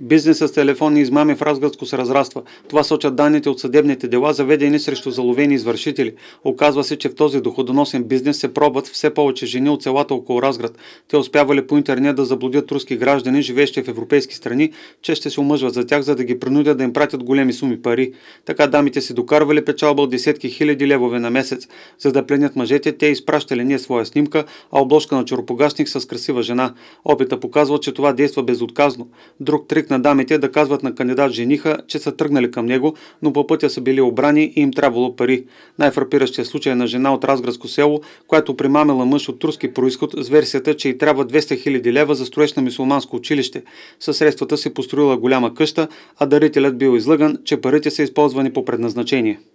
Бизнесът с телефонни измами в Разградско се разраства. Това сочат данните от съдебните дела, заведени срещу заловени извършители. Оказва се, че в този доходоносен бизнес се пробват все повече жени от селата около Разград. Те успявали по интернет да заблудят руски граждани, живеещи в европейски страни, че ще се омъжват за тях, за да ги принудят да им пратят големи суми пари. Така дамите си докарвали печалба от десетки хиляди левове на месец. За да пленят мъжете, те изпращали не своя снимка, а обложка на чоропогашник с красива жена. Опита показва, че това действа безотказно. Друг трик на дамите да казват на кандидат жениха, че са тръгнали към него, но по пътя са били обрани и им трябвало пари. Най-фрапиращия случай е на жена от Разградско село, която примамила мъж от турски происход с версията, че й трябва 200 000 лева за строеж на мусулманско училище. Със средствата се построила голяма къща, а дарителят бил излъган, че парите са използвани по предназначение.